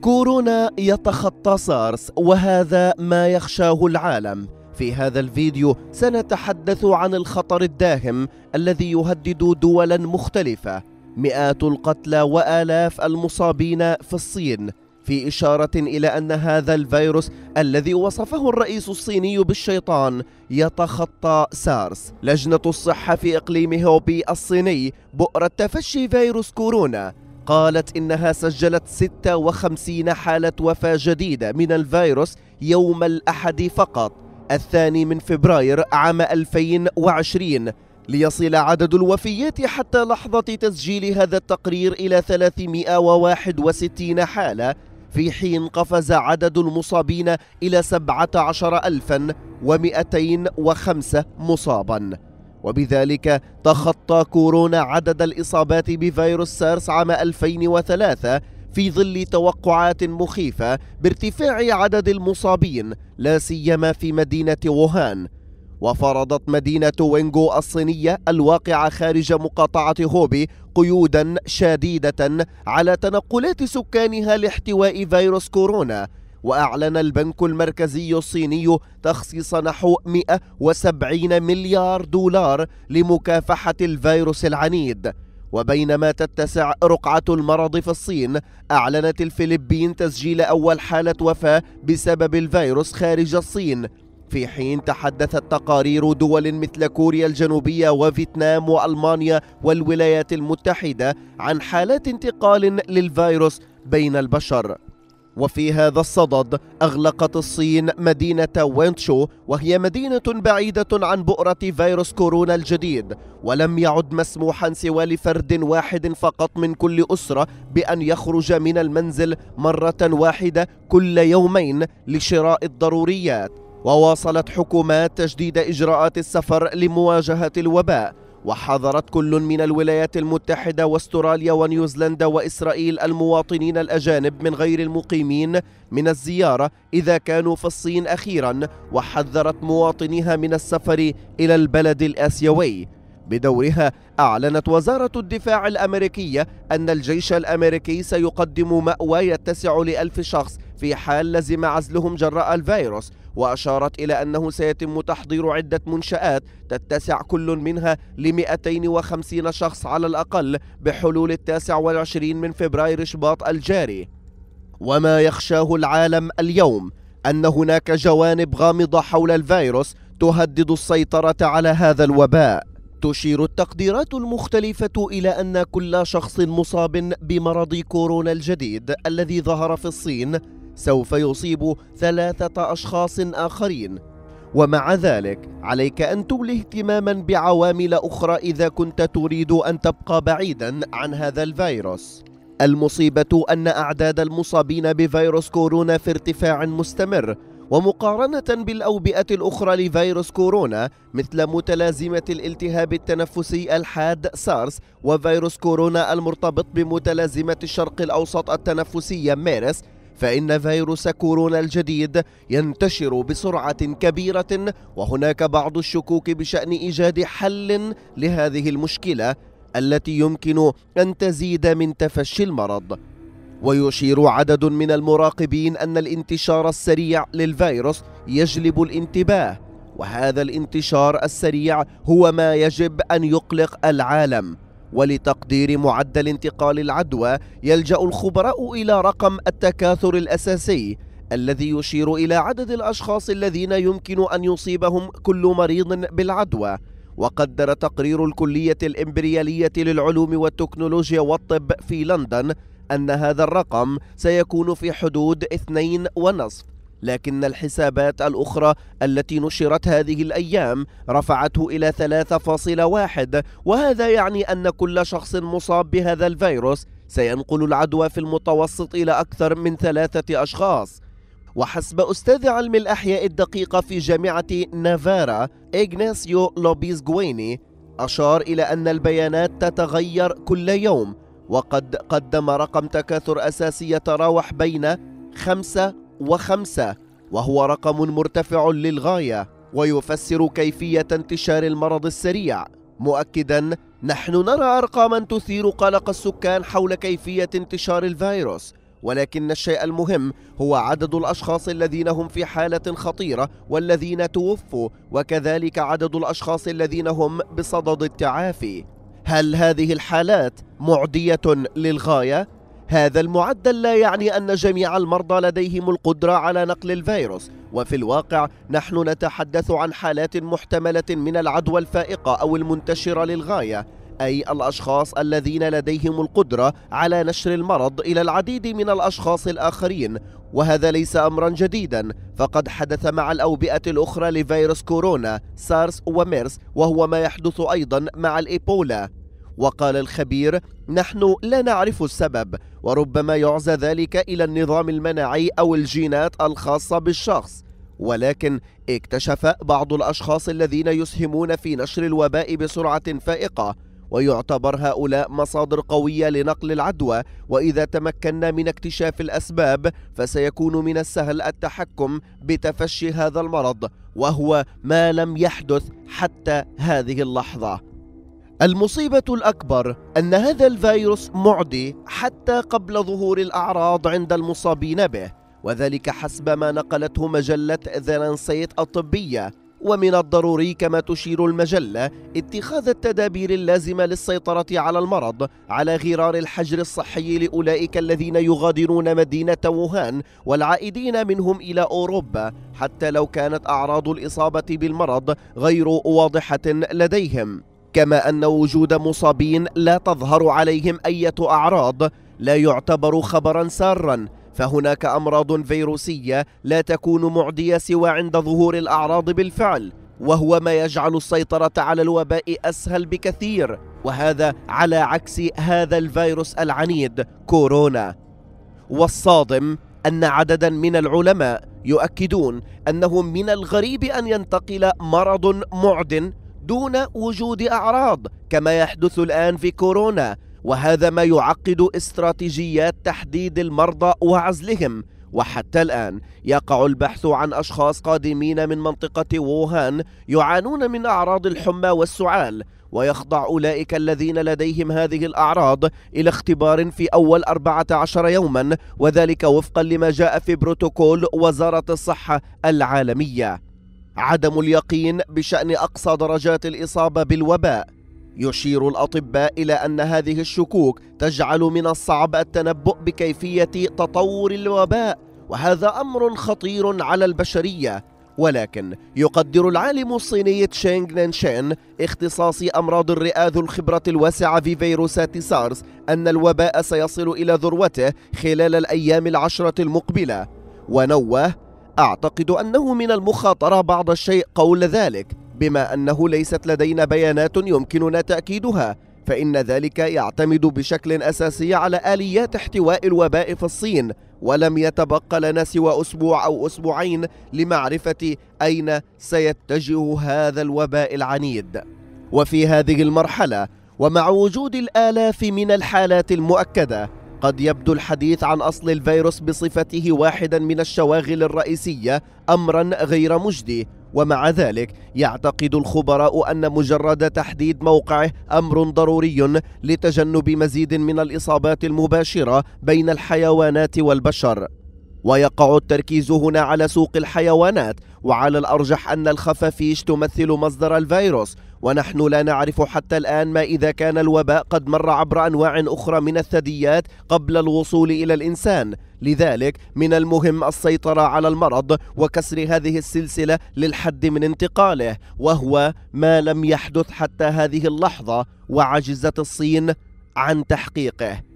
كورونا يتخطى سارس وهذا ما يخشاه العالم في هذا الفيديو سنتحدث عن الخطر الداهم الذي يهدد دولا مختلفة مئات القتلى وآلاف المصابين في الصين في إشارة إلى أن هذا الفيروس الذي وصفه الرئيس الصيني بالشيطان يتخطى سارس لجنة الصحة في إقليم هوبي الصيني بؤرة تفشي فيروس كورونا قالت إنها سجلت 56 حالة وفاة جديدة من الفيروس يوم الأحد فقط الثاني من فبراير عام 2020 ليصل عدد الوفيات حتى لحظة تسجيل هذا التقرير إلى 361 حالة في حين قفز عدد المصابين إلى 17205 مصاباً وبذلك تخطى كورونا عدد الإصابات بفيروس سارس عام 2003 في ظل توقعات مخيفة بارتفاع عدد المصابين لا سيما في مدينة ووهان وفرضت مدينة وينغو الصينية الواقعة خارج مقاطعة هوبي قيودا شديدة على تنقلات سكانها لاحتواء فيروس كورونا وأعلن البنك المركزي الصيني تخصيص نحو 170 مليار دولار لمكافحة الفيروس العنيد وبينما تتسع رقعة المرض في الصين أعلنت الفلبين تسجيل أول حالة وفاة بسبب الفيروس خارج الصين في حين تحدثت تقارير دول مثل كوريا الجنوبية وفيتنام وألمانيا والولايات المتحدة عن حالات انتقال للفيروس بين البشر وفي هذا الصدد أغلقت الصين مدينة وينتشو وهي مدينة بعيدة عن بؤرة فيروس كورونا الجديد ولم يعد مسموحا سوى لفرد واحد فقط من كل أسرة بأن يخرج من المنزل مرة واحدة كل يومين لشراء الضروريات وواصلت حكومات تجديد إجراءات السفر لمواجهة الوباء وحذرت كل من الولايات المتحدة واستراليا ونيوزيلندا وإسرائيل المواطنين الأجانب من غير المقيمين من الزيارة إذا كانوا في الصين أخيرا وحذرت مواطنيها من السفر إلى البلد الآسيوي بدورها أعلنت وزارة الدفاع الأمريكية أن الجيش الأمريكي سيقدم مأوى يتسع لألف شخص في حال لزم عزلهم جراء الفيروس وأشارت إلى أنه سيتم تحضير عدة منشآت تتسع كل منها ل 250 شخص على الأقل بحلول التاسع والعشرين من فبراير شباط الجاري وما يخشاه العالم اليوم أن هناك جوانب غامضة حول الفيروس تهدد السيطرة على هذا الوباء تشير التقديرات المختلفة إلى أن كل شخص مصاب بمرض كورونا الجديد الذي ظهر في الصين سوف يصيب ثلاثة أشخاص آخرين ومع ذلك عليك أن تولي اهتماما بعوامل أخرى إذا كنت تريد أن تبقى بعيدا عن هذا الفيروس المصيبة أن أعداد المصابين بفيروس كورونا في ارتفاع مستمر ومقارنة بالأوبئة الأخرى لفيروس كورونا مثل متلازمة الالتهاب التنفسي الحاد سارس وفيروس كورونا المرتبط بمتلازمة الشرق الأوسط التنفسية ميرس فإن فيروس كورونا الجديد ينتشر بسرعة كبيرة وهناك بعض الشكوك بشأن إيجاد حل لهذه المشكلة التي يمكن أن تزيد من تفشي المرض ويشير عدد من المراقبين أن الانتشار السريع للفيروس يجلب الانتباه وهذا الانتشار السريع هو ما يجب أن يقلق العالم ولتقدير معدل انتقال العدوى يلجأ الخبراء إلى رقم التكاثر الأساسي الذي يشير إلى عدد الأشخاص الذين يمكن أن يصيبهم كل مريض بالعدوى وقدر تقرير الكلية الإمبريالية للعلوم والتكنولوجيا والطب في لندن أن هذا الرقم سيكون في حدود اثنين ونصف لكن الحسابات الأخرى التي نشرت هذه الأيام رفعته إلى 3.1 وهذا يعني أن كل شخص مصاب بهذا الفيروس سينقل العدوى في المتوسط إلى أكثر من ثلاثة أشخاص وحسب أستاذ علم الأحياء الدقيقة في جامعة نافارا إغناسيو لوبيز جويني أشار إلى أن البيانات تتغير كل يوم وقد قدم رقم تكاثر أساسي يتراوح بين خمسة وخمسة وهو رقم مرتفع للغاية ويفسر كيفية انتشار المرض السريع مؤكدا نحن نرى أرقاما تثير قلق السكان حول كيفية انتشار الفيروس ولكن الشيء المهم هو عدد الأشخاص الذين هم في حالة خطيرة والذين توفوا وكذلك عدد الأشخاص الذين هم بصدد التعافي هل هذه الحالات معدية للغاية؟ هذا المعدل لا يعني أن جميع المرضى لديهم القدرة على نقل الفيروس وفي الواقع نحن نتحدث عن حالات محتملة من العدوى الفائقة أو المنتشرة للغاية أي الأشخاص الذين لديهم القدرة على نشر المرض إلى العديد من الأشخاص الآخرين وهذا ليس أمرا جديدا فقد حدث مع الأوبئة الأخرى لفيروس كورونا سارس وميرس وهو ما يحدث أيضا مع الإيبولا وقال الخبير نحن لا نعرف السبب وربما يعزى ذلك إلى النظام المناعي أو الجينات الخاصة بالشخص ولكن اكتشف بعض الأشخاص الذين يسهمون في نشر الوباء بسرعة فائقة ويعتبر هؤلاء مصادر قوية لنقل العدوى وإذا تمكنا من اكتشاف الأسباب فسيكون من السهل التحكم بتفشي هذا المرض وهو ما لم يحدث حتى هذه اللحظة المصيبة الأكبر أن هذا الفيروس معدي حتى قبل ظهور الأعراض عند المصابين به وذلك حسب ما نقلته مجلة ذا لانسيت الطبية ومن الضروري كما تشير المجلة اتخاذ التدابير اللازمة للسيطرة على المرض على غرار الحجر الصحي لأولئك الذين يغادرون مدينة ووهان والعائدين منهم إلى أوروبا حتى لو كانت أعراض الإصابة بالمرض غير واضحة لديهم كما أن وجود مصابين لا تظهر عليهم أية أعراض لا يعتبر خبرا سارا فهناك أمراض فيروسية لا تكون معدية سوى عند ظهور الأعراض بالفعل وهو ما يجعل السيطرة على الوباء أسهل بكثير وهذا على عكس هذا الفيروس العنيد كورونا والصادم أن عددا من العلماء يؤكدون أنه من الغريب أن ينتقل مرض معد دون وجود أعراض كما يحدث الآن في كورونا وهذا ما يعقد استراتيجيات تحديد المرضى وعزلهم وحتى الآن يقع البحث عن أشخاص قادمين من منطقة ووهان يعانون من أعراض الحمى والسعال ويخضع أولئك الذين لديهم هذه الأعراض إلى اختبار في أول 14 يوما وذلك وفقا لما جاء في بروتوكول وزارة الصحة العالمية عدم اليقين بشأن أقصى درجات الإصابة بالوباء يشير الأطباء إلى أن هذه الشكوك تجعل من الصعب التنبؤ بكيفية تطور الوباء وهذا أمر خطير على البشرية ولكن يقدر العالم الصيني تشينغ نينشين اختصاصي أمراض الرئة ذو الخبرة الواسعة في فيروسات سارس أن الوباء سيصل إلى ذروته خلال الأيام العشرة المقبلة ونوه أعتقد أنه من المخاطرة بعض الشيء قول ذلك بما أنه ليست لدينا بيانات يمكننا تأكيدها فإن ذلك يعتمد بشكل أساسي على آليات احتواء الوباء في الصين ولم يتبقى لنا سوى أسبوع أو أسبوعين لمعرفة أين سيتجه هذا الوباء العنيد وفي هذه المرحلة ومع وجود الآلاف من الحالات المؤكدة قد يبدو الحديث عن أصل الفيروس بصفته واحدا من الشواغل الرئيسية أمرا غير مجدي ومع ذلك يعتقد الخبراء أن مجرد تحديد موقعه أمر ضروري لتجنب مزيد من الإصابات المباشرة بين الحيوانات والبشر ويقع التركيز هنا على سوق الحيوانات وعلى الأرجح أن الخفافيش تمثل مصدر الفيروس ونحن لا نعرف حتى الآن ما إذا كان الوباء قد مر عبر أنواع أخرى من الثدييات قبل الوصول إلى الإنسان لذلك من المهم السيطرة على المرض وكسر هذه السلسلة للحد من انتقاله وهو ما لم يحدث حتى هذه اللحظة وعجزت الصين عن تحقيقه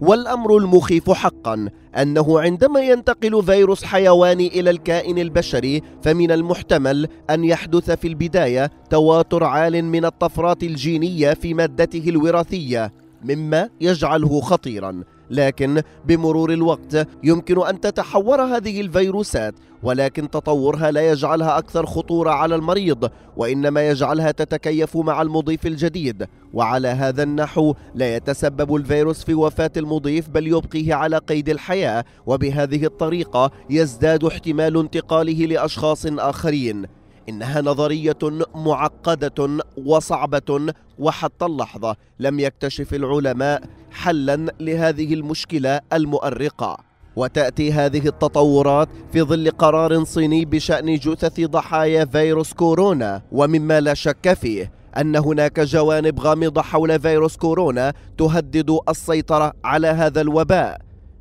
والأمر المخيف حقا أنه عندما ينتقل فيروس حيواني إلى الكائن البشري فمن المحتمل أن يحدث في البداية تواتر عال من الطفرات الجينية في مادته الوراثية مما يجعله خطيرا لكن بمرور الوقت يمكن أن تتحور هذه الفيروسات ولكن تطورها لا يجعلها أكثر خطورة على المريض وإنما يجعلها تتكيف مع المضيف الجديد وعلى هذا النحو لا يتسبب الفيروس في وفاة المضيف بل يبقيه على قيد الحياة وبهذه الطريقة يزداد احتمال انتقاله لأشخاص آخرين إنها نظرية معقدة وصعبة وحتى اللحظة لم يكتشف العلماء حلا لهذه المشكلة المؤرقة وتأتي هذه التطورات في ظل قرار صيني بشأن جثث ضحايا فيروس كورونا ومما لا شك فيه أن هناك جوانب غامضة حول فيروس كورونا تهدد السيطرة على هذا الوباء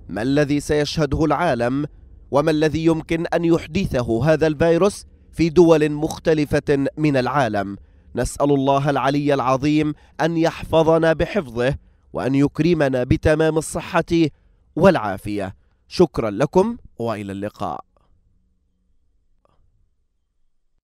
ما الذي سيشهده العالم وما الذي يمكن أن يحدثه هذا الفيروس في دول مختلفة من العالم نسأل الله العلي العظيم أن يحفظنا بحفظه وأن يكرمنا بتمام الصحة والعافية شكرا لكم وإلى اللقاء